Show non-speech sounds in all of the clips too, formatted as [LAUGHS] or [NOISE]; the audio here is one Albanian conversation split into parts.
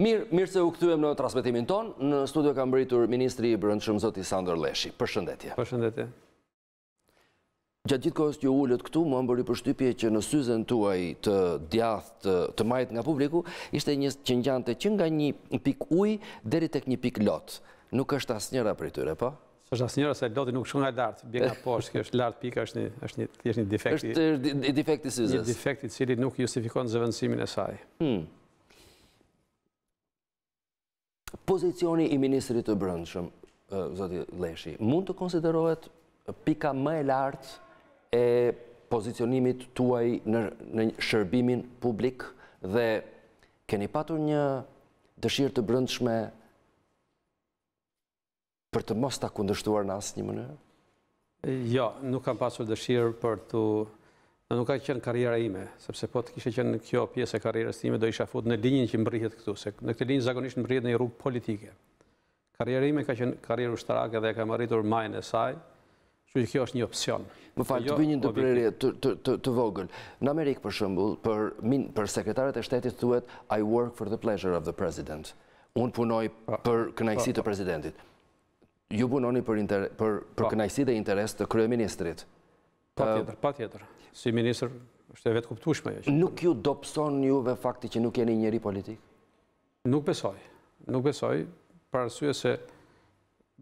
Mirë, mirë se u këtujem në transmitimin ton, në studio kam bëritur Ministri i Brëndshëm Zoti Sandor Leshi. Përshëndetje. Përshëndetje. Gjatë gjithë kohës që u ullët këtu, më më bëri përshtypje që në syzen tuaj të djath të majt nga publiku, ishte një qëngjante që nga një pik uj deri tek një pik lot. Nuk është asë njëra për i tyre, po? është asë njëra se loti nuk shumë nga lartë, bje nga [LAUGHS] poshtë, kështë lartë pika është një defekti. është defekti syzës. Një defekti cili nuk justifikon zëvëndësimin e saj. Hmm. Pozicioni i Ministrit të Brëndshëm, Zoti Leshi, mund të konsiderohet pika më e lartë e pozicionimit tuaj në shërbimin publik dhe keni patur një dëshirë të brëndshme për të mos ta kundështuar në asë një mënyrë? Jo, nuk kam pasur dëshirë për të nuk ka qenë karriera ime, sepse po të kishe qenë në kjo pjesë e karriera time, do isha fut në linjën që mbrihet këtu, se në këtë linjë zagonisht mbrihet në i rrubë politike. Karriera ime ka qënë karrieru shtarake dhe ka marritur majnë e saj, që që kjo është një opcion. Më falë jo, të bëjnjën po të të vogël. Në Amerikë për shëmbull, për sekretarët e shtetit të I work for the pleasure of the president. Unë punoj për kënajësi të presidentit. Ju punoni për kënajësi dhe interes të kryeministrit. Pa tjetër, pa tjetër si minister, është e vetë kuptushme. Nuk ju dopson juve fakti që nuk jeni njëri politik? Nuk besoj. Nuk besoj, parësujë se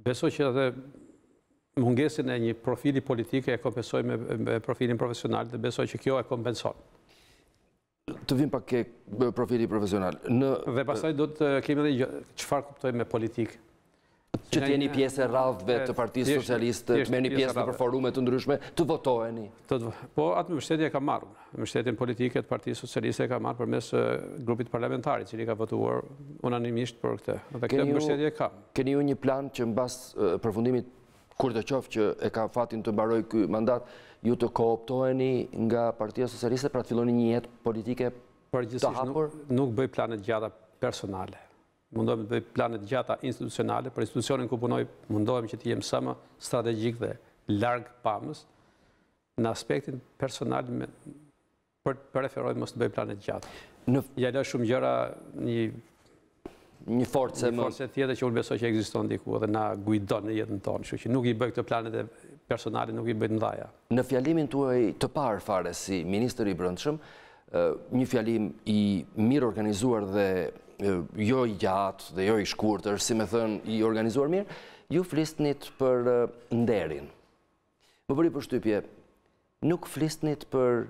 besoj që edhe mungesin e një profili politike e kompensoj me profilin profesional dhe besoj që kjo e kompensoj. Të vim pak ke profili profesional. Dhe pasaj do të kemi dhe qëfar kuptoj me politikë që t'jeni pjesë e radhve të partijës socialistë, të meni pjesë në përforumet të ndryshme, të votoheni? Po, atë mështetje ka marrë. Mështetjen politike të partijës socialistë e ka marrë për mes grupit parlamentari, që li ka votuar unanimisht për këte. Dhe këte mështetje ka. Keni ju një plan që në basë përfundimit, kur të qofë që e ka fatin të mbaroj këj mandat, ju të kooptoheni nga partijës socialistë, pra të filoni një jetë politike të hapur? Nuk bëj planet gjada personale mundohem të bëj planet gjata institucionale, për institucionin ku punoj, mundohem që të jem sëmë strategjik dhe largë pamës, në aspektin personal me, për, për referoj mos të bëj planet gjata. Në... Ja lë shumë gjëra një një forcë më... forcë tjetër që unë besoj që ekziston diku edhe na guidon në jetën tonë, kështu që nuk i bëj këto planet e personale nuk i bëj ndaja. Në fjalimin tuaj të parë fare si ministri i Brendshëm, një fjalim i mirë organizuar dhe jo i gjatë dhe jo i shkurëtër, si me thënë, i organizuar mirë, ju flisnit për nderin. Më bëri për shtypje, nuk flisnit për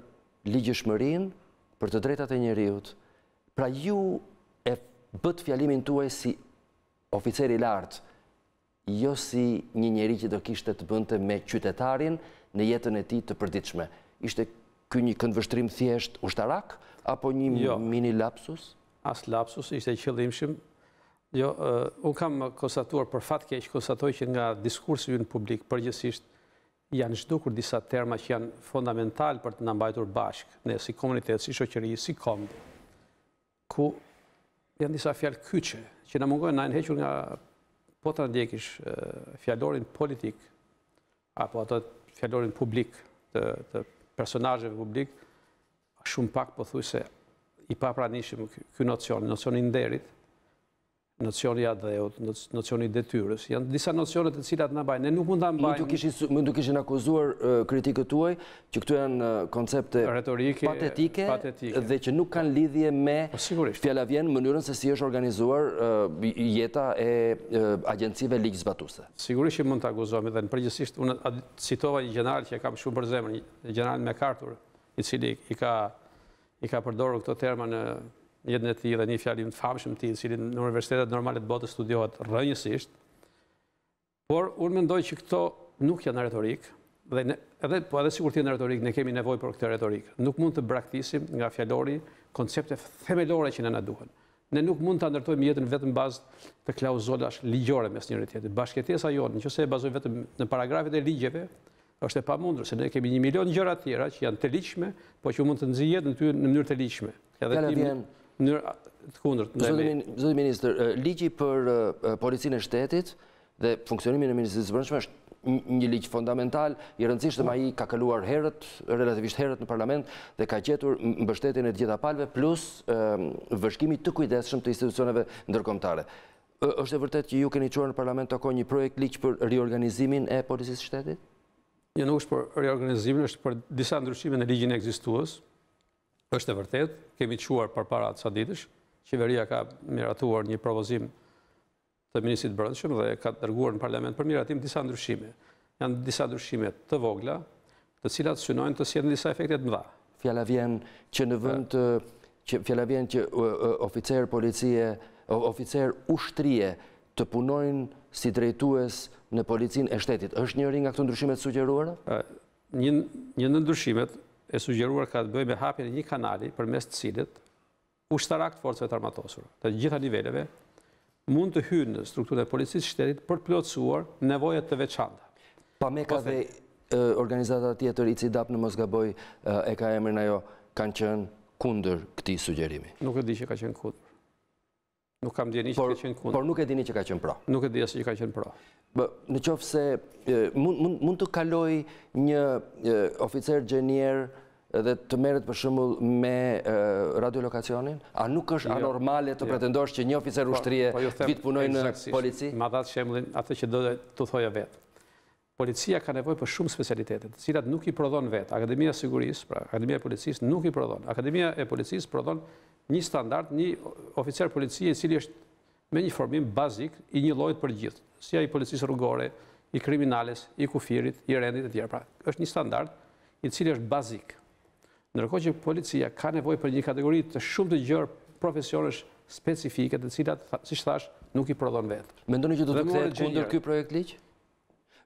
ligjëshmërin, për të drejtate njëriut, pra ju e bët fjalimin tuaj si oficeri lartë, jo si një njeri që do kishtë të bënte me qytetarin në jetën e ti të përdiqme. Ishte kë një këndvështrim thjesht ushtarak, apo një jo. mini lapsus? Jo as lapsus, ishte qëllimshim. Jo, unë kam konstatuar për fatke, që konstatoj që nga diskurs ju në publik, përgjësisht, janë shdukur disa terma që janë fundamental për të nëmbajtur bashkë, ne si komunitet, si shokjeri, si kombë, ku janë disa fjallë kyqe, që në mungojnë në hequr nga po ndjekish fjallorin politik, apo ato fjallorin publik, të personajëve publik, shumë pak po thuj se i papranishim kjo nocioni, nocioni nderit, nocioni adheut, nocioni detyrës. Janë disa nocionet të cilat në bajnë. Ne nuk mund të në bajnë... Më ndu kishin akuzuar kritikët tuaj, që këtu janë koncepte patetike dhe që nuk kanë lidhje me po, fjalla mënyrën se si është organizuar jeta e agencive ligjës batuse. Sigurisht që mund të akuzuar, dhe në përgjësisht, unë citova një gjenarë që e kam shumë përzemë, një gjenarë me kartur, i cili i ka i ka përdoru këto terma në jetën e ti dhe një fjalim të famshëm ti, cilin në universitetet normalet botë studiohet rënjësisht, por unë mendoj që këto nuk janë retorik, dhe po edhe sigur ti në retorik, ne kemi nevoj për këtë retorik, nuk mund të braktisim nga fjallori koncepte themelore që në në duhen. Ne nuk mund të ndërtojmë jetën vetëm bazë të klauzolash ligjore mes njëri tjetët. Bashketesa jonë, në qëse e bazojmë vetëm në paragrafit e ligjeve, është e pa mundrë, se ne kemi një milion gjëra tjera që janë të liqme, po që mund të nëzijet në ty në mënyrë të liqme. Edhe Në mënyrë të kundrët. Zëtë Ministrë, ligji për policinë e shtetit dhe funksionimin e Ministrë të zëbërënshme është një ligjë fundamental, i rëndësishtë ma i ka këluar herët, relativisht herët në parlament, dhe ka gjetur mbështetin e gjitha palve, plus vëshkimi të kujdeshëm të institucioneve ndërkomtare. është e vërtet që ju keni quar në parlament të ako një projekt ligjë për riorganizimin e policisë shtetit? Një jo, nuk është për reorganizimin, është për disa ndryshime në ligjin e egzistuës. është e vërtet, kemi quar për para të sa ditësh, qeveria ka miratuar një provozim të Ministrit Brëndshëm dhe ka dërguar në parlament për miratim disa ndryshime. Janë disa ndryshime të vogla, të cilat synojnë të sjedhën disa efektet mdha. Fjala vjen që në vënd të... Fjala vjen që oficerë policie, oficer ushtrije të punojnë si drejtues në policin e shtetit. është njëri nga këtë ndryshimet sugjeruara? Një në ndryshimet e sugjeruar ka të bëj me hapjen një kanali për mes të cilit ushtarak të forcëve të armatosur, të gjitha niveleve, mund të hynë në strukturën e policisë shtetit për plotësuar nevojët të veçanda. Pa me ka po dhe organizatat tjetër i cidap në Mosgaboj e ka emrin ajo kanë qënë kunder këti sugjerimi? Nuk e di që ka qënë kunder. Nuk kam djeni që ka qenë kundë. Por nuk e dini që ka qenë pra? Nuk e dija që ka qenë pra. Në qofë se mund të kaloi një oficer gjenier dhe të meret për shumull me radiolokacionin? A nuk është jo. anormale të jo. pretendosh që një oficer po, ushtrije po vitë punoj në polici? Ma dhatë shemullin atë që do dhe të thoja vetë. Policia ka nevoj për shumë specialitetet, cilat nuk i prodhon vetë. Akademia Sigurisë, pra, Akademia Policisë nuk i prodhon. Akademia e Policisë prodhon një standart, një oficer policie cili është me një formim bazik i një lojt për gjithë, si a i policisë rrugore, i kriminales, i kufirit, i rendit e tjera. Pra, është një standart i cili është bazik. Nërko që policia ka nevoj për një kategorit të shumë të gjërë profesionesh specifiket, të cilat, si shtash, nuk i prodhon vetë. Mendojnë që do të këtë kundër këj projekt liqë?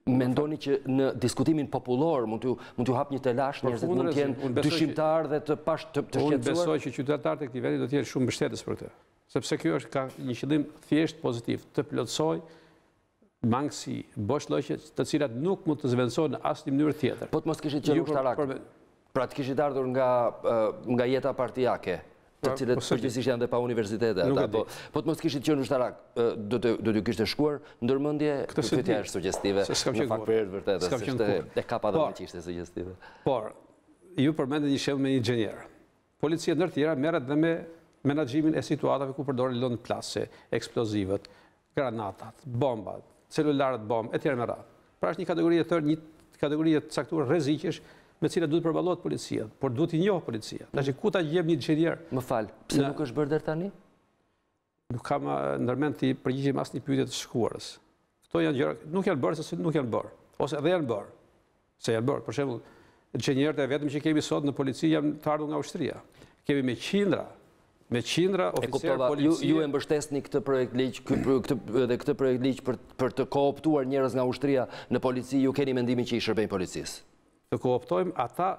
mendoni që në diskutimin popullor mund të hap një të lash njërëzit mund të dyshimtar dhe të pash të shqetsuar? Unë besoj që qytetarët e këti vetit do t'jerë shumë bështetës për të. Sepse kjo është ka një qëllim thjeshtë pozitiv të plotsoj mangësi bosh loqët të cilat nuk mund të zvenësoj në asë një mënyrë tjetër. Po të mos kështë që nuk po shtarak, pra të kështë ardhur nga jeta partijake, të pra, cilët po përgjësisht janë dhe pa universitete. Po, po të mos kishit të qënë në shtarak, do të kështë të shkuar, ndërmëndje, këtë e është sugjestive, në fakt për e vërtetës, e ka dhe sugjestive. Por, ju përmendit një shemë me një gjenjerë. policia nërë tjera meret dhe me menagjimin e situatave ku përdojnë lënë plase, eksplozivët, granatat, bombat, celularët bomb, e tjera me ratë. Pra është një kategorit e tërë, një kategorit e caktuar rezikish me cilat duhet përballohet policia, por duhet i njohë policia. Tash mm. ku ta gjem një xhirier? Më falë, pse nuk është bërë deri tani? Nuk kam ndërmend të përgjigjem asnjë pyetje të shkuarës. Këto janë gjëra, nuk janë bërë sepse nuk janë bërë, ose edhe janë bërë. Se janë bërë, për shembull, gjenjerët e vetëm që kemi sot në polici janë të ardhur nga ushtëria. Kemi me qindra me qindra oficerë policie. Ju, e mbështesni këtë projekt ligj, këtë edhe këtë projekt ligj për për të kooptuar njerëz nga ushtria në polici, ju keni mendimin që i shërbejnë policisë? të kooptojmë ata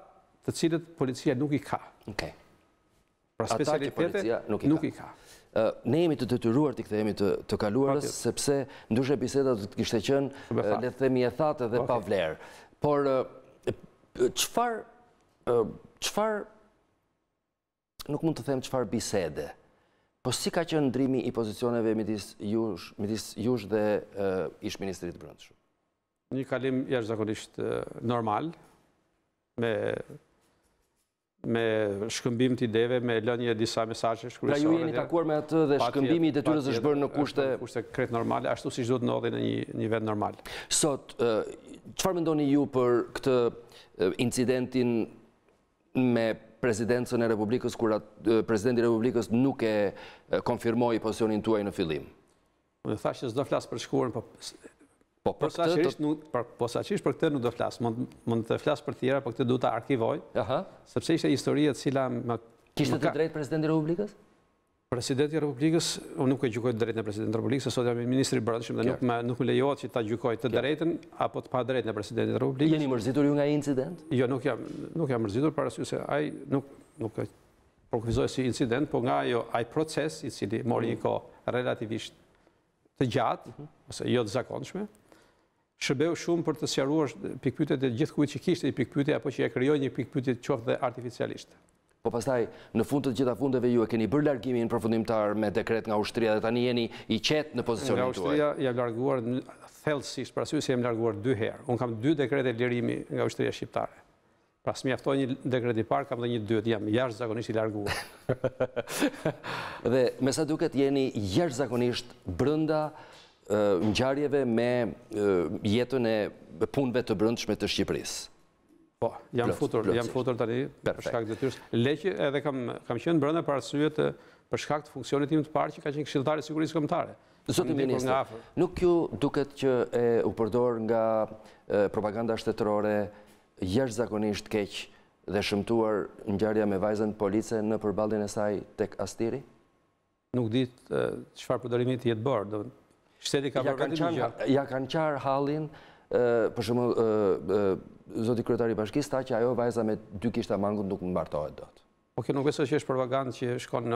të cilët policia nuk i ka. Pra specialitete nuk i ka. Ne jemi të të të ruar të jemi të kaluarës, sepse ndushe biseda të të kishtë e le të themi e thate dhe pa vlerë. Por, qëfar, qëfar, nuk mund të them qëfar bisede, po si ka qënë ndrimi i pozicioneve me disë jush dhe ishë Ministritë Brendshëm? Një kalim jashtë zakonisht normal, me me shkëmbim të ideve, me lënje disa mesaje shkërësore. Pra ju jeni takuar me atë dhe shkëmbimi i detyrës është bërë në kushte... Kushte kretë normale, ashtu si shdo të nodhe në një vend normal. Sot, qëfar mendoni ju për këtë incidentin me prezidentësën e Republikës, kura prezidenti Republikës nuk e konfirmoj posionin tuaj në filim? Më dhe thashtë që zdo flasë për shkuarën, po Po posaçërisht nuk për për këtë nuk do flas, mund mund të flas për tjera, por këtë duhet ta arkivoj. Sepse ishte historia e cila më kishte të drejtë presidenti Republikës. Presidenti i Republikës, unë nuk e gjykoj të drejtë në presidenti të Republikës, sot jam ministri i Brendshëm dhe nuk më nuk më lejohet që ta gjykoj të drejtën apo të pa e presidentit të Republikës. Jeni mërzitur ju nga incident? Jo, nuk jam nuk jam mërzitur para se ai nuk nuk prokurizoi si incident, po nga ajo ai proces i cili mori mhm. një relativisht të gjatë, mhm. ose jo të zakonshme, shëbeu shumë për të sjaruar pikpytet e gjithë kujtë që kishtë i pikpytet, apo që e kryoj një pikpytet qoftë dhe artificialisht. Po pastaj, në fund të gjitha fundeve ju e keni bërë largimin në me dekret nga ushtria dhe tani jeni i qetë në pozicionin të uaj. Nga ushtria i larguar thellësisht, thelsisht, pra sujës jam larguar dy herë. Unë kam dy dekret e lirimi nga ushtria shqiptare. Pra së mi aftoj një dekret i parë, kam dhe një dytë. jam jashtë zakonisht i larguar. [LAUGHS] Dhe me sa duket jeni jashtë zakonisht brënda në gjarjeve me jetën e punëve të brëndshme të Shqipërisë. Po, jam futur, jam futur tani për shkakt dhe tyrës. Leqë edhe kam qenë brënda për të për shkakt funksionit tim të parë që ka qenë këshiltare e sigurisë komëtare. Zotë Ministrë, nuk ju duket që e u përdor nga propaganda shtetërore jeshtë zakonisht keqë dhe shëmtuar në gjarja me vajzën police në përbaldin e saj tek astiri? Nuk ditë qëfar përdorimit jetë bërë, Shteti ka përgatitur Ja kanë qarë halin, për shumë, zoti kryetari bashkis, ta që ajo vajza me dy kishta mangut nuk më bartohet dhëtë. Po kjo nuk esot që është propagandë që shkon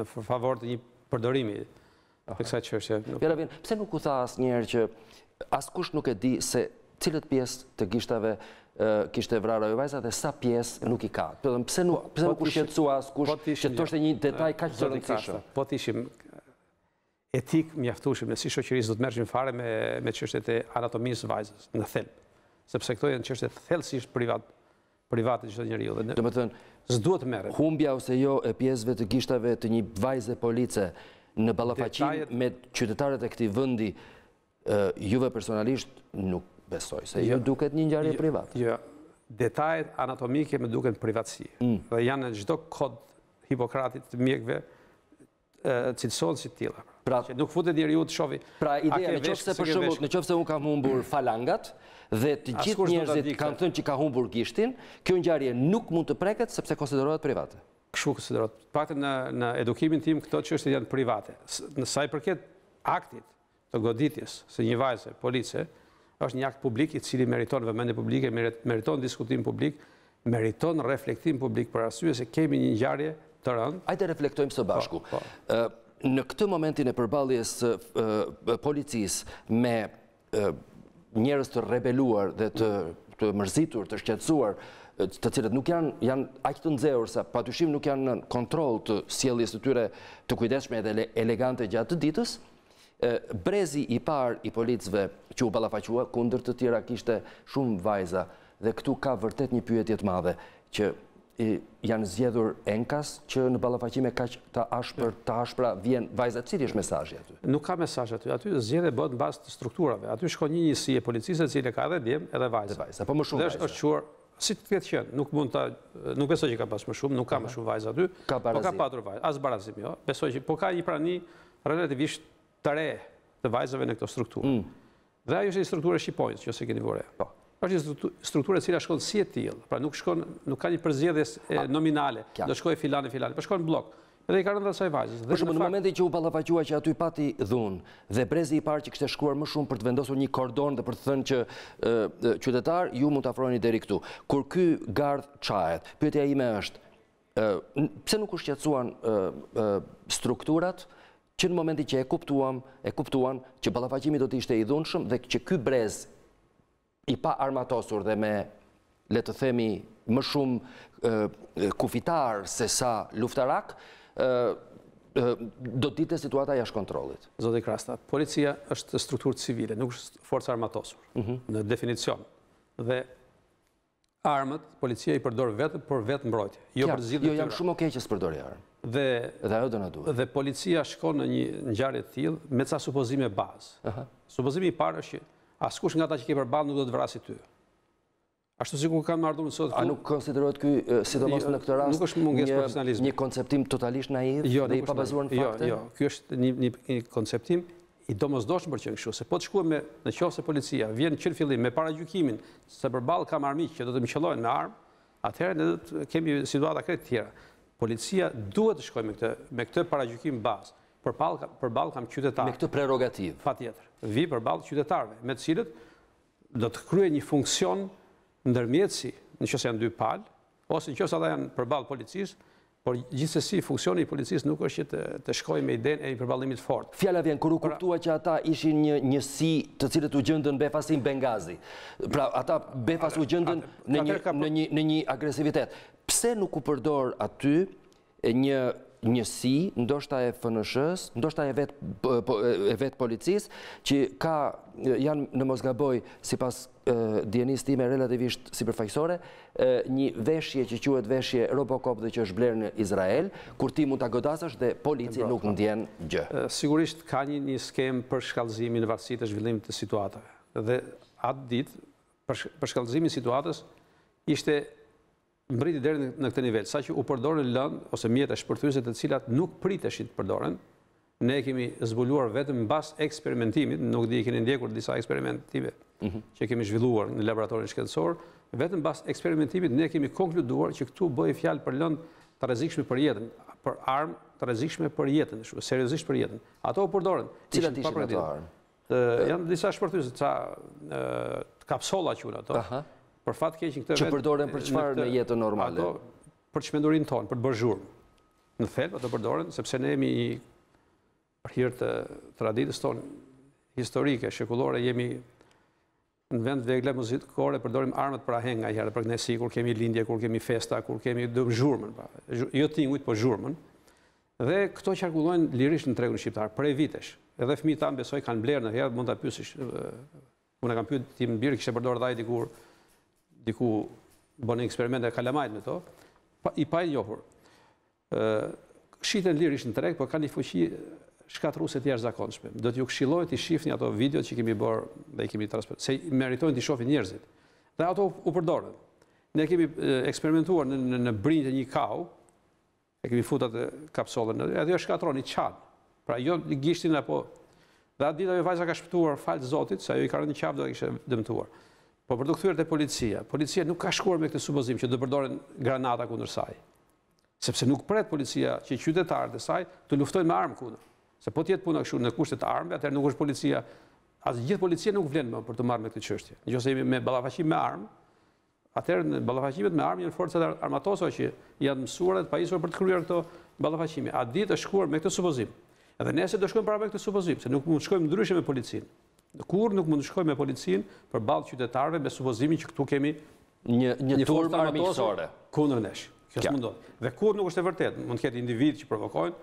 në favor të një përdorimi të kësa qërështë. Pjera vinë, pse nuk u tha asë njerë që asë kush nuk e di se cilët pjesë të gishtave kishte vrara jo vajza dhe sa pjesë nuk i ka? Përse nuk u shqetsua asë kush që të është një detaj ka që të rëndësishëm? Po të ishim, etik mjaftushim në si shoqërisë do të mergjim fare me qështet e anatomisë vajzës në thelë. Sepse këto e në qështet thelë si ishtë privat, privat e njëri ju. Do më thënë, Zduhet të mergjim. Humbja ose jo e pjesëve të gishtave të një vajzë e police në balafacin me qytetarët e këti vëndi juve personalisht nuk besoj. Se ju jo. duket një njëri e privat. Jo, jo. detajt anatomike me duket privatsi. Mm. Dhe janë në kod hipokratit të mjekve cilëson si tila. Pra, nuk futet diri u të shofi. Pra, ideja, në qofë se për shumë, në qofë se unë ka humbur falangat, dhe të gjithë njerëzit kanë thënë që ka humbur gishtin, kjo njarje nuk mund të preket, sepse konsiderohet private. Këshu konsiderohet. Pate në edukimin tim, këto që është janë private. Në saj përket aktit të goditjes se një vajzë police, është një akt publik i cili meriton vëmende publike, meriton diskutim publik, meriton reflektim publik, për asyje se kemi një njarje të rëndë. Ajte reflektojmë së bashku. Po, po në këtë momentin e përbaljes policis me njërës të rebeluar dhe të mërzitur, të shqetsuar, të cilët nuk janë, janë aqë të nëzeur, sa patushim nuk janë në kontrol të sielis të tyre të kujdeshme edhe elegante gjatë të ditës, brezi i par i policve që u balafaqua, kundër të tjera kishte shumë vajza, dhe këtu ka vërtet një pyetjet madhe, që janë zjedhur enkas që në balafajqime ka që të ashpër, të ashpra vjen vajzat, cili është mesajë aty? Nuk ka mesajë aty, aty zjedhe bët në bas të strukturave, aty shko një njësi e policisë e cili ka edhe djem edhe vajzat. Po dhe është është është është qërë, si të këtë qënë, nuk mund të, nuk besoj që ka pas më shumë, nuk ka më shumë vajzat aty, po ka patur vajzat, asë barazim jo, besoj që, po ka një prani relativisht të re të vajzave në këto strukturë. Mm. Dhe ajo është një strukturë e Shqipojnës, që keni vore. Po është një strukturët e cila shkon si e tijlë, pra nuk shkon, nuk ka një përzjedhjes nominale, do shkoj filane, filane, për po shkon në blokë, edhe i ka rëndë dhe saj vajzës. Për shumë, në momenti që u balafaqua që aty pati dhunë, dhe brezi i parë që kështë shkuar më shumë për të vendosur një kordon dhe për të thënë që qytetar, ju mund të afroni deri këtu. Kur ky gardë qajet, pëtja ime është, pëse nuk është qëtësuan strukturat, që në momentin që e kuptuan që balafaqimi do ishte i dhunëshëm dhe që ky brez i pa armatosur dhe me, le të themi, më shumë kufitar se sa luftarak, do të dite situata jashtë kontrolit. Zote Krasta, policia është strukturë civile, nuk është forcë armatosur, mhm. në definicion. Dhe armët, policia i përdor vetë për vetë mbrojtë. Jo për Jo, jam shumë okej që së përdori armë. Dhe ajo do Dhe policia shko në një njarët tjilë me ca supozime bazë. Supozimi i parë është që askush nga ta që ke përbalë nuk do të vrasi ty. Ashtu si ku kanë më ardhur nësot... A nuk konsiderohet kuj, sidomos jo, në këtë rast, një konceptim totalisht naiv jo, dhe i pabazuar në jo, fakte? Jo, kjo është një konceptim i domës doshën për që në këshu, se po të shkuem në qofë se policia, vjenë qërë fillim me para gjukimin, se përbalë kam armi që do të mqëlojnë me armë, atëherë në do të kemi situata kretë tjera. Policia duhet të shkojnë me këtë para gjukimin bazë, për balë kam qytetarë. Me këtë prerogativë. Pa tjetër. Vi për balë qytetarëve, me të cilët do të krye një funksion në dërmjetësi në qësë janë dy palë, ose në qësë ata janë për balë policisë, por gjithës funksioni si i policisë nuk është që të shkoj me i den e i përbalimit fort. Fjallat vjen, kërë u pra- kuptua që ata ishin një njësi të cilët u gjëndën befasin Bengazi, pra ata befas u gjëndën në një agresivitet. Pse nuk u përdor aty një njësi, ndoshta e fënëshës, s ndoshta e vetë po, po, policis, që ka, janë në Mosgaboj, si pas djenis time relativisht si përfajsore, një veshje që quet veshje Robocop dhe që është blerë në Izrael, kur ti mund të agotasash dhe polici nuk në djenë gjë. Sigurisht ka një një skem për shkallëzimi në vatsit e zhvillim të situatëve. Dhe atë ditë, për shkallëzimi situatës, ishte mbriti deri në këtë nivel, sa që u përdorën lëndë ose mjetë e shpërthyset e cilat nuk priteshit përdorën, ne kemi zbuluar vetëm bas eksperimentimit, nuk di keni ndjekur disa eksperimentime mhm. që kemi zhvilluar në laboratorin shkendësor, vetëm bas eksperimentimit ne kemi konkluduar që këtu bëj fjalë për lëndë të rezikshme për jetën, për armë të rezikshme për jetën, seriosisht për jetën. Ato u përdorën. Cilat ishën ato armë? Janë disa shpërthyset, ca kapsola që unë ato për fatë keqin këtë vetë... Që përdoren për qëfarë në jetë normale? Ato, për qëmendurin tonë, për të bërë bërgjurë. Në thelë, ato përdoren, sepse ne jemi për përhirë të traditës tonë, historike, shekullore, jemi në vend vegle muzikore, përdorim armët për ahen nga herë, për kënesi, kur kemi lindje, kur kemi festa, kur kemi dëmë zhurmën, pra, jo tingujt, po zhurmën. Dhe këto që argullojnë lirisht në tregun shqiptarë, prej vitesh, edhe fmi ta besoj kanë blerë në herë, mund të pysish, unë e kam pysh tim në birë, kështë e përdorë dhajti kur diku bënë eksperimente kalamajt me to, i pa po i njohur. Këshitën lirë ishtë në trekë, po ka një fuqi shkatë të jashtë zakonshme. Do t'ju këshilojt i shifni ato video që kemi bërë dhe i kemi transport, se i meritojnë t'i shofi njerëzit. Dhe ato u përdorën. Ne kemi eksperimentuar në brinjë të një kau, e kemi futat e kapsolën, e dhe jo shkatëron i qanë. pra jo në gishtin e po... Dhe atë ditë ajo vajza ka shpëtuar falë zotit, sa ajo i karën një qapë do e kështë dëmëtuar. Po për të këthyre të policia, policia nuk ka shkuar me këtë supozim që të përdorin granata kundër saj. Sepse nuk përret policia që qytetarë dhe saj të luftojnë me armë kundër. Se po tjetë puna këshu në kushtet armëve, atër nuk është policia, asë gjithë policia nuk vlenë më për të marrë me këtë qështje. Në gjose jemi me balafashim me armë, atër në balafashimet me armë janë forcët armatosoj që janë mësuar dhe të pajisur për të kryar këto balafashimi. A ditë është shkuar me këtë supozim. Edhe nese do shkojmë para me këtë supozim, se nuk mund shkojmë ndryshe me policinë. Kur nuk mund të shkoj me policin për balë qytetarve me supozimin që këtu kemi një turma armisore. Kunër nesh. Kësë mundon. Dhe kur nuk është e vërtet. Mund të ketë individ që provokojnë,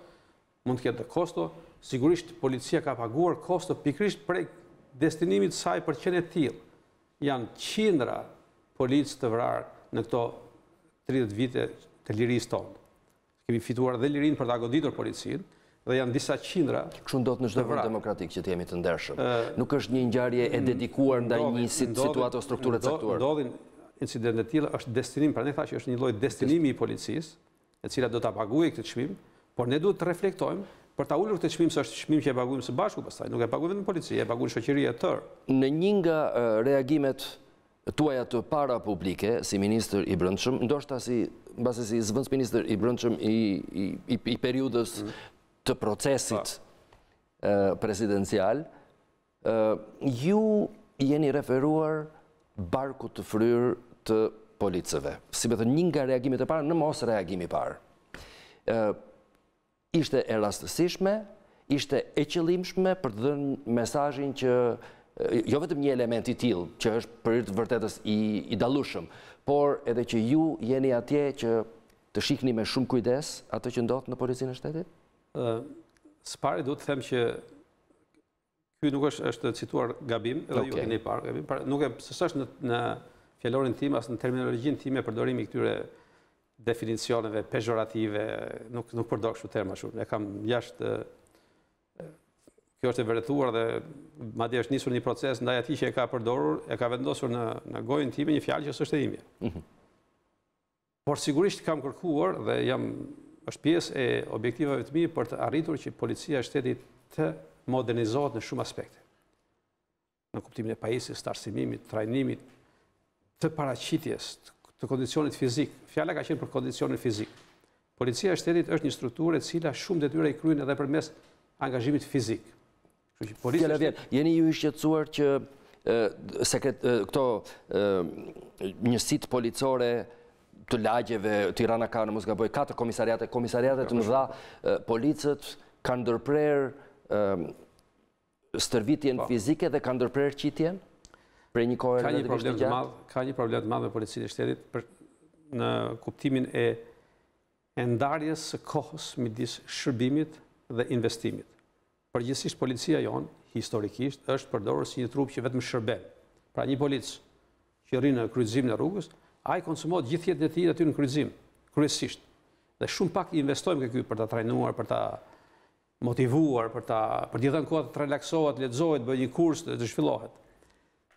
mund të ketë dhe kosto. Sigurisht policia ka paguar kosto pikrisht prej destinimit saj për qene til. Janë qindra policë të vrarë në këto 30 vite të liris tonë. Kemi fituar dhe lirin për të agoditur policinë, dhe janë disa qindra... Kështu ndodhë në gjithë vërë demokratikë që të jemi të ndershëm? Nuk është një njarje e mm, dedikuar nda një situatë o strukturë të sektuar? Ndodhin incident e tila është destinim, pra ne tha që është një lojt destinimi i policisë, e cila do të paguje këtë qmim, por ne duhet të reflektojmë për ta ullur këtë qmim së është qmim që e paguim së bashku, pastaj nuk e paguim në polici, e paguim shëqiri e tërë. Në një nga reagimet tuaja të para publike, si minister i brëndshëm, ndoshta si, në base si zvëndës minister i brëndshëm i periudës mm të procesit po. prezidencial, ju jeni referuar barku të fryrë të policëve. Si betë një nga reagimit e parë, në mos reagimi parë. Ishte e rastësishme, ishte e qëlimshme për të dhënë mesajin që, jo vetëm një element i tilë, që është për të vërtetës i dalushëm, por edhe që ju jeni atje që të shikni me shumë kujdes atë që ndotë në policinë e shtetit? Së pari du të them që kjo nuk është të cituar gabim, edhe ju keni parë gabim, pra nuk e sështë në në fjellorin tim, asë në terminologjin tim e përdorimi këtyre definicioneve, pejorative, nuk përdojnë shumë terma shumë. E kam jashtë, kjo është e vërëthuar dhe ma dhe është njësur një proces, ndaj ati që e ka përdorur, e ka vendosur në gojën tim e një fjallë që së është e imi. Mhm. Por sigurisht kam kërkuar dhe jam është pjesë e objektivave të mi për të arritur që policia e shtetit të modernizohet në shumë aspekte. Në kuptimin e pajisis, të arsimimit, të trajnimit, të paracitjes, të kondicionit fizik. Fjalla ka qenë për kondicionit fizik. Policia e shtetit është një strukturë e cila shumë dhe i kryin edhe për mes angazhimit fizik. Fjalla vjetë, jeni ju i qëtësuar që Një sitë policore të lagjeve, Tirana ka në Mosgaboj, 4 komisariate, komisariate të më dha, policët kanë ndërprer stërvitjen po. fizike dhe kanë ndërprer qitjen Ka një problem të gjatë. ka një problem të madhë me policinë e shtetit në kuptimin e e ndarjes së kohës midis disë shërbimit dhe investimit. Për gjithësisht policia jonë, historikisht, është përdorës një trup që vetë më shërbe. Pra një policë që rinë në kryzim në rrugës, a i konsumot gjithë jetën e ti aty në kryzim, kryesisht. Dhe shumë pak i investojmë këky për ta trajnuar, për ta motivuar, për ta për të dhënë kohë të relaksohet, lexohet, bëj një kurs, të zhvillohet.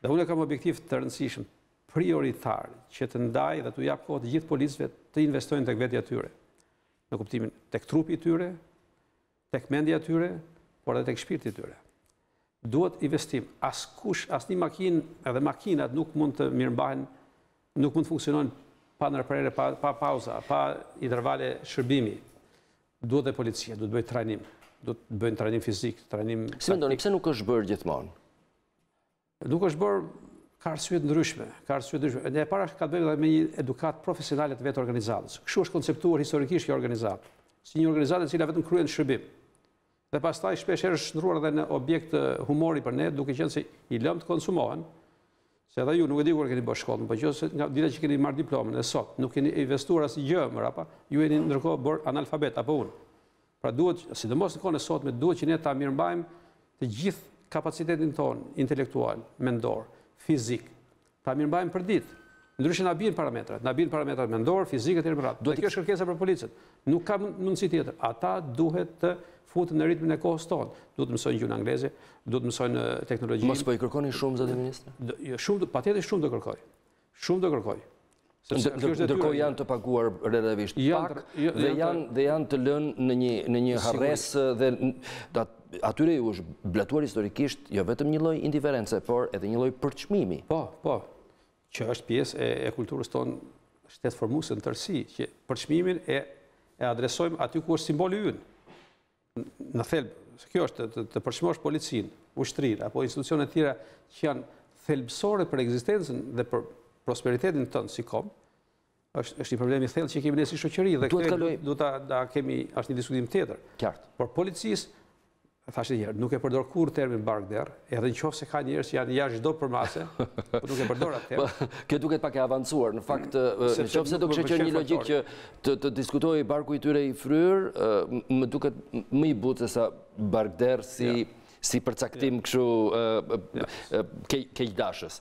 Dhe unë kam objektiv të rëndësishëm, prioritar, që të ndaj dhe të jap kohë të gjithë policëve të investojnë tek vetja e tyre. Në kuptimin tek trupi i tyre, tek mendja e tyre, por edhe tek shpirti i tyre. Duhet investim. Askush, asnjë makinë, edhe makinat nuk mund të mirëmbajnë nuk mund të funksionon pa nërëprere, pa, pa pauza, pa intervale shërbimi. Duhet dhe policia, duhet bëjt trajnim, duhet bëjt trajnim fizik, trajnim... Si me ndoni, pëse nuk është bërë gjithmonë? Nuk është bërë ka arsye të ndryshme, ka arsye të ndryshme. Në e para ka të edhe me një edukat profesional të vetë organizatës. Kështu është konceptuar historikisht kjo organizatë, si një organizatë e cila vetëm kryen shërbim. Dhe pastaj shpesh herë edhe në objekt humori për ne, duke qenë se i lëmë të konsumohen, Se edhe ju nuk e di kur keni bërë shkollën, po qoftë se nga dita që keni marr diplomën e sot, nuk keni investuar as gjë më rapa, ju jeni ndërkohë bërë analfabet apo unë. Pra duhet, sidomos në kohën e sotme, duhet që ne ta mirëmbajmë të gjithë kapacitetin ton intelektual, mendor, fizik. Ta mirëmbajmë për ditë, ndryshë na bien parametrat, na bien parametrat mendor, fizikë, termodinamikë. Do ti kesh kërkesa për policët. Nuk kam mundësi tjetër. Ata duhet të futen në ritmin e kohës tonë. Duhet të mësojnë gjuhën angleze, duhet të mësojnë teknologjinë. Mos po i kërkoni shumë zotë ministër? Jo, shumë patjetër shumë do kërkoj. Shumë do kërkoj. Sepse ndërkohë jo, janë të paguar rregullisht, pak dhe janë dhe janë të lënë në një në një harres dhe atyre ju është blatuar historikisht, jo vetëm një lloj indiferencë, por edhe një lloj përçmimi. Po, po që është pjesë e, kulturës tonë shtetë formusën tërsi, që përshmimin e, e adresojmë aty ku është simboli yënë. Në thelbë, kjo është të, përshmosh policinë, ushtrinë, apo institucionet tjera që janë thelbësore për egzistencën dhe për prosperitetin tonë si komë, është, është një problem i thellë që kemi ne si shoqëri dhe këtë do ta da kemi është një diskutim tjetër. Qartë. Por policisë Thashtë njerë, nuk e përdor kur termin bark edhe në qofë se ka njërës që janë jashtë do për mase, po nuk e përdor atë termë. [LAUGHS] Po, Këtë duket pak e avancuar, në faktë, mm. në qofë se do përshë që një logik që të diskutoj barku i tyre i fryrë, më duket më i butë se sa bark si përcaktim këshu kejtë dashës.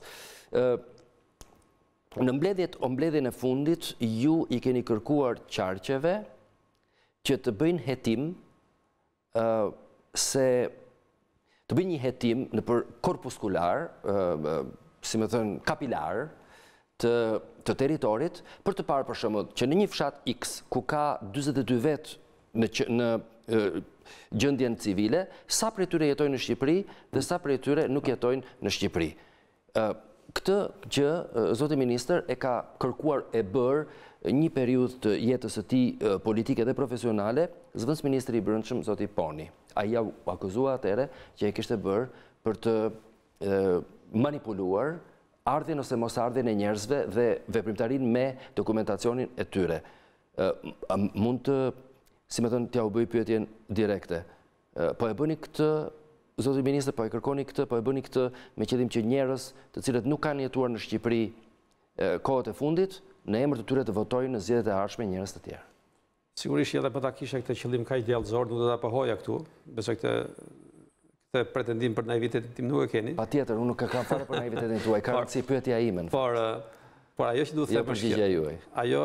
Në mbledhjet o mbledhjen e fundit, ju i keni kërkuar qarqeve që të bëjnë jetim se të bëj një hetim në për korpuskular, si më thënë kapilar, të, të teritorit, për të parë për shumë që në një fshat X, ku ka 22 vetë në, në gjëndjen civile, sa për e tyre jetojnë në Shqipëri dhe sa për e tyre nuk jetojnë në Shqipëri. këtë që zoti minister e ka kërkuar e bër një periudhë të jetës së tij politike dhe profesionale zvëns ministri i brëndshëm, zoti Poni, a ja u akuzua atere që e kishte bërë për të manipuluar ardhjen ose mos ardhjen e njerëzve dhe veprimtarin me dokumentacionin e tyre. Mund të, si me thënë, tja u bëjë pjëtjen direkte. Po e bëni këtë, zoti ministri, po e kërkoni këtë, po e bëni këtë me qedim që njerëz të cilët nuk kanë jetuar në Shqipëri kohët e fundit, në emër të tyre të votojnë në zjedet e arshme njerëz të tjerë. Sigurisht që edhe po ta kisha këtë qëllim ka që djelëzorë, nuk do të apëhoja këtu, besë këtë të pretendim për naivitetin tim nuk e keni. Pa tjetër, unë nuk e kam fare për naivitetin tuaj, ka rëci pyetja imen. Por, eh, por ajo që du të jo themë është kjo, ajo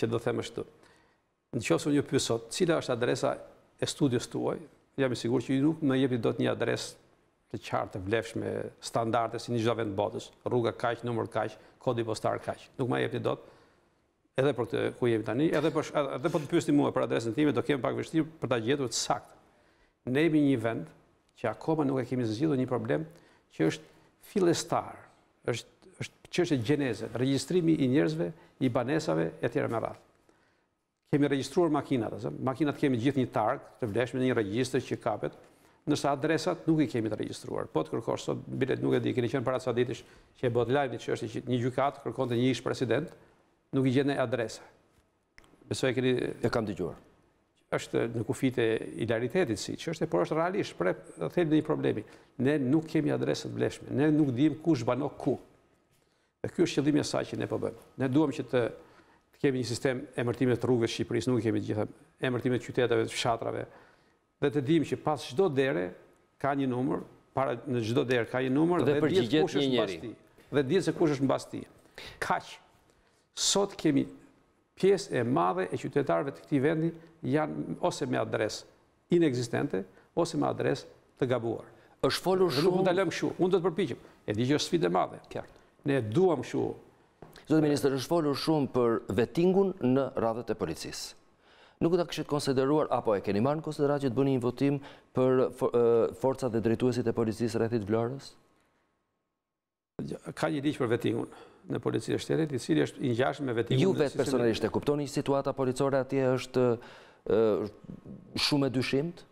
që du të themë është të. Në qosë unë ju pysot, cila është adresa e studios tuaj, jam i sigur që ju nuk me jepi do të një adres të qartë, të vlefshme, standarte, si një gjitha vend botës, rruga kaq, numër kaq, kodi postar kaq. Nuk me jepi do të, edhe për këtë ku jemi tani, edhe për, edhe të pysti mua për adresën time, do kemë pak vështirë për të gjetur të sakt. Ne jemi një vend që akoma nuk e kemi zëzidu një problem që është filestar, është, është që është gjeneze, registrimi i njerëzve, i banesave, e tjera me rrath. Kemi registruar makinat, makinat kemi gjithë një targë të vleshme një registrë që kapet, nësa adresat nuk i kemi të registruar. Po të kërkosh, sot bilet nuk e di, keni qenë para të sa ditish që e bëtë lajmë që është një gjukatë, kërkonte një ish president, nuk i gjene adresa. Besoj e këri... E kam të gjurë. Êshtë në kufite e hilaritetit si, që është e por është realisht, pre, dhe thejmë në një problemi. Ne nuk kemi adresët bleshme, ne nuk dhim ku shbano ku. Dhe kjo është qëllimja saj që ne përbëm. Po ne duham që të, të kemi një sistem emërtimet të rrugës Shqipëris, nuk kemi gjitha emërtimet qytetave, fshatrave, dhe të dhim që pas shdo dere ka një numër, para në gjdo dere ka një numër, dhe, dhe, kush është dhe, dhe, dhe, dhe, dhe, dhe, dhe, dhe, sot kemi pjesë e madhe e qytetarëve të këti vendi janë ose me adres inexistente, ose me adres të gabuar. është folur shumë... Në të lëmë shumë, unë do të përpichim, e di që është e madhe, kjartë, ne duham shumë. Zotë Minister, është folur shumë për vetingun në radhët e policisë. Nuk këta këshet konsideruar, apo e keni marë në konsiderat që të bëni një votim për forcat dhe drejtuesit e policisë rrethit vlarës? Ka një diqë për vetingun në policinë e shtetit, i cili është i ngjashëm me vetimin Ju vetë personalisht e kuptoni situata policore atje është shumë e dyshimt?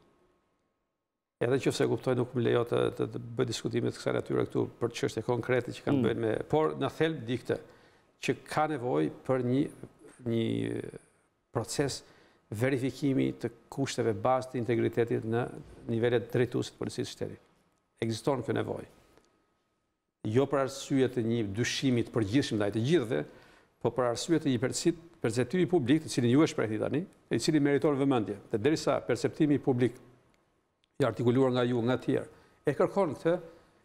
Edhe që se kuptoj nuk më lejo të, të, të diskutimit kësa natyre këtu për qështë e konkrete që kanë mm. bëjnë me... Por në thelbë dikte që ka nevoj për një, një proces verifikimi të kushteve bazë të integritetit në nivellet drejtusit policisë shtetit. Egziston kjo nevojë jo për arsyet e një dyshimit përgjithshëm ndaj të gjithëve, por për arsyet e një perceptimi publik të cilin ju e shprehti tani, e cilin meriton vëmendje, derisa perceptimi publik i artikuluar nga ju nga të tjerë e kërkon këtë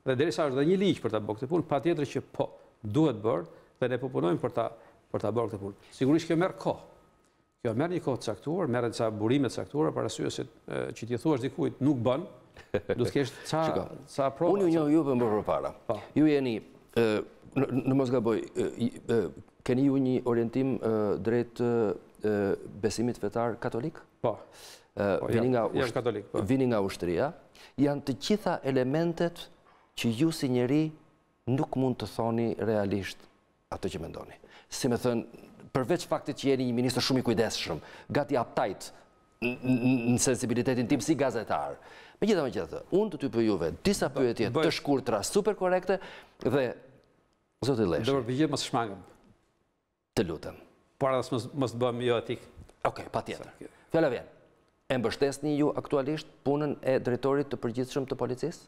dhe derisa është dhe një ligj për ta bërë këtë punë, patjetër që po duhet bërë dhe ne po punojmë për ta për ta bërë këtë punë. Sigurisht që merr kohë. Kjo merr një kohë caktuar, merr disa burime caktuara për arsyesin që ti thua dikujt nuk bën. Do s'kesh ca ca Unë një ju vëmë për para. Ju jeni në mos gaboj, keni ju një orientim drejt besimit fetar katolik? Po. po vini nga katolik, po. Vini nga ushtria. Janë të gjitha elementet që ju si njeri nuk mund të thoni realisht atë që mendoni. Si me thënë, përveç faktit që jeni një ministër shumë i kujdeshëm, gati aptajt në sensibilitetin tim si gazetarë, Me gjitha me gjitha të, unë të ty për juve, disa për tjetë të shkur të rast super korekte, dhe, zotë i leshë. Dhe për për gjithë mësë shmangëm. Të lutëm. Por edhe mësë të bëmë jo atik. Oke, pa tjetër. Fjallë vjenë, e mbështes një ju aktualisht punën e drejtorit të përgjithshëm të policis?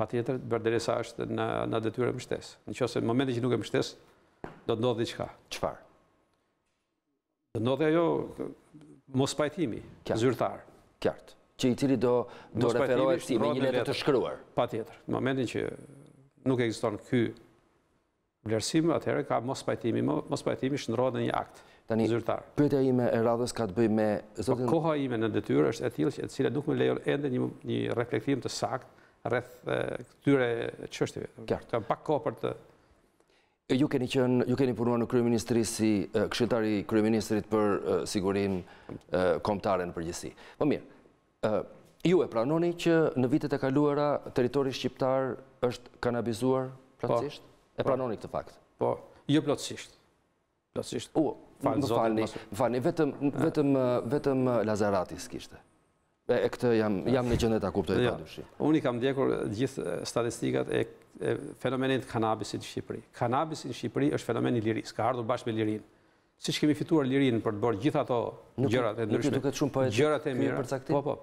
Pa tjetër, bërderesa është në dëtyre mështes. Në qëse, në momentin që nuk e mështes, do të ndodhë dhe qëka. Do të ndodhë mos pajtimi, zyrtar. Kjartë që i tiri do referohet si me një letër të shkryuar. Pa tjetër, në momentin që nuk eksiston ky vlerësim, atëherë ka mos pajtimi, mos pajtimi shëndrohet në një akt. Tani, përte ime e radhës ka të bëj me... Po, koha ime në detyre është e tjilë që e cilë duk me lejon ende një reflektim të sakt rreth këtyre qështive. Ka Pak koha për të... Ju keni qënë, ju keni punua në Kryeministri si këshiltari Kryeministrit për sigurin komptare në përgjësi. Më po mirë, ju e pranoni që në vitet e kaluara teritori shqiptar është kanabizuar plotësisht? Po, e po. pranoni këtë fakt? Po, jo plotësisht. Plotësisht. U, më falni, më falni, vetëm, vetëm, vetëm Lazarati E, këtë jam, jam në gjëndet a kuptoj ja, jo, dushi. Unë i kam djekur gjithë statistikat e, fenomenit fenomenin të kanabisit në Shqipëri. Kanabisin në Shqipëri është fenomen i liris, ka ardhur bashkë me lirin. Si që kemi fituar lirin për të bërë gjithë ato gjërat e ndryshme, gjërat e mira, po, po,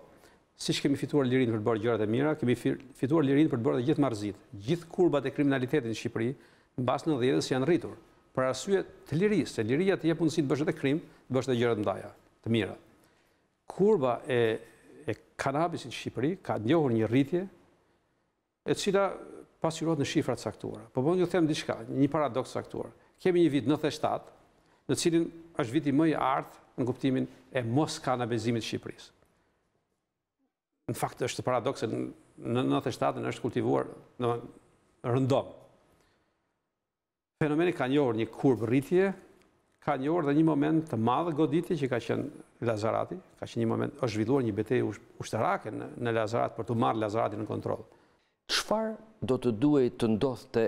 që kemi fituar lirinë për të bërë gjërat e mira, kemi fituar lirinë për të bërë të gjithë marzit. Gjithë kurbat e kriminalitetit në Shqipëri në 90-s janë rritur për arsye të lirisë, se liria të jep mundësi të bësh edhe krim, të bësh edhe gjëra të mëdha, të mira. Kurba e e kanabisit në Shqipëri ka njohur një rritje e cila pasqyrohet në shifra të caktuara. Po bën po, them diçka, një paradoks të Kemi një vit 97, në të cilin është viti më i artë në kuptimin e mos kanabizimit Shqipërisë në fakt është paradokse në 97 e shtatën është kultivuar në rëndom. Fenomeni ka njohër një kurbë rritje, ka njohër dhe një moment të madhë goditje që ka qenë Lazarati, ka qenë një moment është zhvilluar një betej ushtarake në Lazarat për të marë Lazarati në kontrol. Qëfar do të duhej të ndodhë të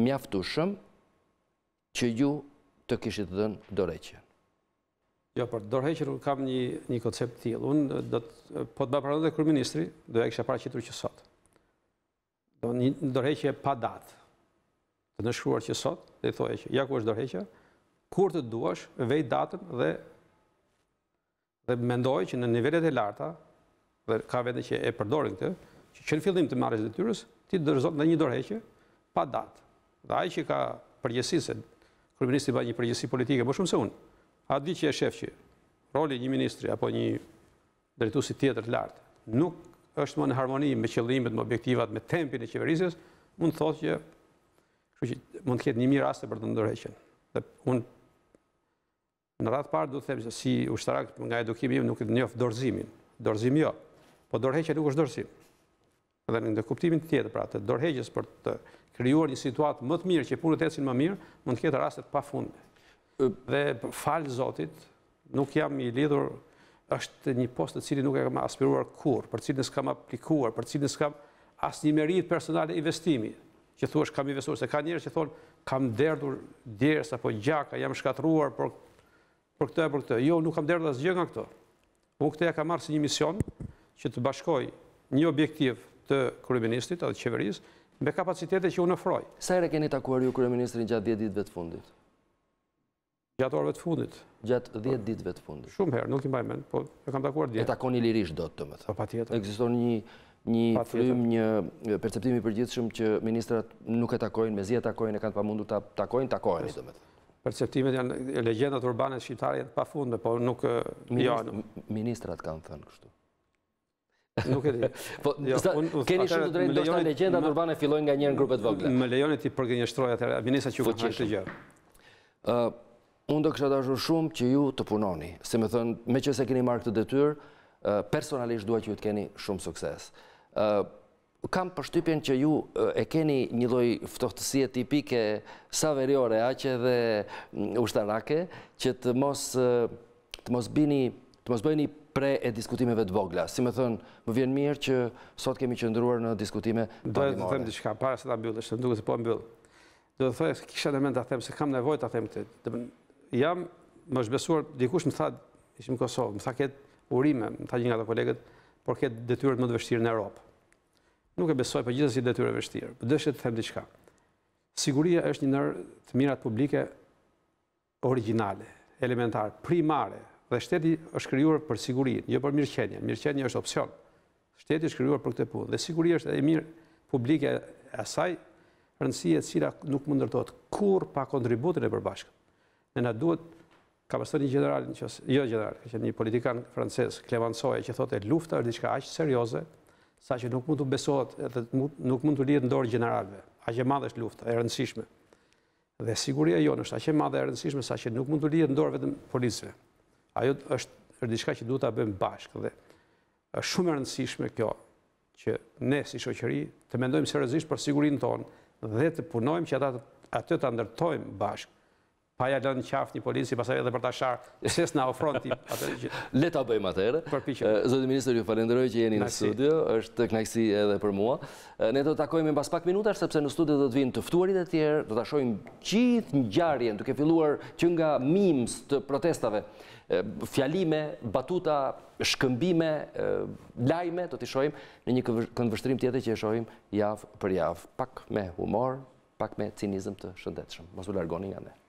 mjaftushëm që ju të kishit dhenë doreqen? Jo, për dorëheqër kam një, një koncept tjilë. Unë, eh, eh, po të bëpranu dhe kërëministri, do e kështë e parë që sot. Do një dorëheqër pa datë, të nëshkruar që sot, dhe i thoje që, ja ku është dorëheqër, kur të duash, vej datën dhe dhe mendoj që në nivellet e larta, dhe ka vende që e përdorin këtë, që, që në fillim të marrës dhe tyrës, ti dërëzot në një dorëheqër pa datë. Dhe ajë që ka përgjësi, se kërëministri ba një përgjësi politike, më po shumë se unë, a di që e shef që roli një ministri apo një drejtusi tjetër të lartë nuk është më në harmoni me qëllimet, me objektivat, me tempin e qeverisës, mund të thotë që, mund të ketë një mirë aste për të ndërheqen. Dhe unë në ratë parë du të themë që si ushtarak nga edukimi nuk të njofë dorëzimin. Dorëzim jo, po dorëheqen nuk është dorëzim. Dhe në në kuptimin të tjetë, pra të dorëheqes për të kryuar një situatë më të mirë që punët ecin më mirë, mund të ketë rastet pa fundë dhe falë zotit, nuk jam i lidhur, është një postë të cili nuk e kam aspiruar kur, për cilë nësë kam aplikuar, për cilë nësë kam asë një merit personal e investimi, që thua është kam investuar, se ka njerë që thonë kam derdur djerës apo gjaka, jam shkatruar për këtë e për këtë. Jo, nuk kam derdur asë gjënë nga këto, Unë këtë e kam marë si një mision që të bashkoj një objektiv të kërëministit, adhë qeverisë, me kapacitetet që unë ofroj. Sa e rekeni takuar ju kërëministrin gjatë 10 ditëve të fundit? Gjatë orëve të fundit. Gjatë dhjetë ditëve të fundit. Shumë herë, nuk i mend, po e kam takuar dhjetë. E takoni lirish do të të mëtë. Po pa tjetër. Eksiston një një frim, një perceptimi përgjithshëm që ministrat nuk e takojnë, me zi e takojnë, e kanë të pa mundur të takojnë, takojnë, do mëtë. Perceptimet janë legjendat legendat urbane shqiptare jetë pa fundë, po nuk janë. Jo, ministrat kanë thënë kështu. Nuk e di. [LAUGHS] Po, jo, keni shumë të drejtë, do shta legendat urbane fillojnë nga njërë grupet vogla. Me lejonit i përgjënjështrojat e ministrat që këtë që është gjërë unë do kësha shumë që ju të punoni. Si me thënë, me që se keni marrë këtë detyrë, personalisht duaj që ju të keni shumë sukses. Kam përshtypjen që ju e keni një loj ftohtësie tipike saveriore, aqe dhe ushtarake, që të mos bini, të mos bëjni pre e diskutimeve të vogla. Si me thënë, më vjen mirë që sot kemi qëndruar në diskutime të Dojë të them të që ka, para se të po mbyllë, dojë të thëmë, kisha në mend të them, se kam nevoj të them të jam më shbesuar, dikush më tha, ishim Kosovë, më tha ketë urime, më tha një nga të kolegët, por ketë detyret më të vështirë në Europë. Nuk e besoj për po gjithës i detyret vështirë, për dëshet të them diqka. Siguria është një nërë të mirat publike originale, elementare, primare, dhe shteti është kryuar për sigurinë, një jo për mirëqenje, mirëqenje është opcion. Shteti është kryuar për këtë punë, dhe siguria është e mirë publike asaj rëndësie cila nuk mundërtojtë kur pa kontributin e përbashkët. Në në duhet ka pasur një general, në qos, jo general, që një politikan francez, Clemenceau, që thotë lufta është diçka aq serioze, sa që nuk mund të besot, edhe nuk mund të lihet në dorë generalëve. Aq e madhe është lufta, e rëndësishme. Dhe siguria jonë është aq e madhe e rëndësishme sa që nuk mund të lihet në dorë vetëm policëve. Ajo është është diçka që duhet ta bëjmë bashkë dhe është shumë e rëndësishme kjo që ne si shoqëri të mendojmë seriozisht për sigurinë tonë dhe të punojmë që ata atë të ndërtojmë bashkë ja lënë në qafë një polinë, si pasaj edhe për të asharë, [LAUGHS] se së në ofronë Leta bëjmë atërë. Eh, Zotë Ministrë, ju falenderoj që jeni në studio, është të knajsi edhe për mua. Eh, ne do të takojmë në pas pak minutar, sepse në studio do të vinë tëftuarit e tjerë, do të ashojmë gjithë një gjarjen, duke filluar që nga mimës të protestave, eh, fjalime, batuta, shkëmbime, lajme, do të ishojmë në një këndvështrim tjetë që ishojmë javë për javë, pak me humor, pak me cinizm të shëndetëshëm. Mosu largoni nga ne.